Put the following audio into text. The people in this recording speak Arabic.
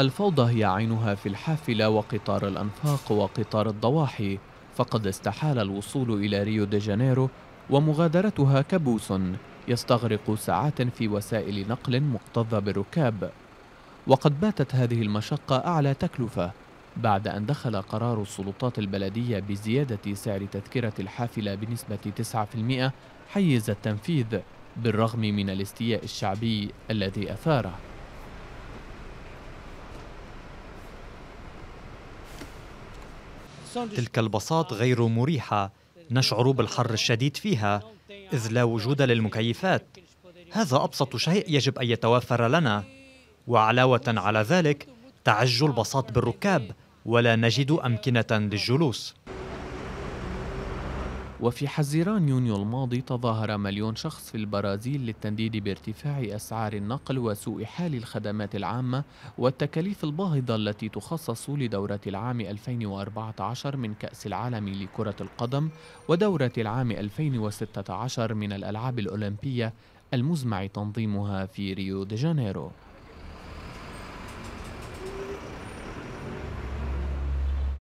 الفوضى هي عينها في الحافلة وقطار الأنفاق وقطار الضواحي فقد استحال الوصول إلى ريو دي جانيرو ومغادرتها كابوس يستغرق ساعات في وسائل نقل مكتظة بالركاب وقد باتت هذه المشقة أعلى تكلفة بعد أن دخل قرار السلطات البلدية بزيادة سعر تذكرة الحافلة بنسبة 9% حيز التنفيذ بالرغم من الاستياء الشعبي الذي أثاره تلك البساط غير مريحة نشعر بالحر الشديد فيها إذ لا وجود للمكيفات هذا أبسط شيء يجب أن يتوافر لنا وعلاوة على ذلك تعج البساط بالركاب ولا نجد أمكنة للجلوس وفي حزيران يونيو الماضي تظاهر مليون شخص في البرازيل للتنديد بارتفاع أسعار النقل وسوء حال الخدمات العامة والتكاليف الباهظة التي تخصص لدورة العام 2014 من كأس العالم لكرة القدم ودورة العام 2016 من الألعاب الأولمبية المزمع تنظيمها في ريو دي جانيرو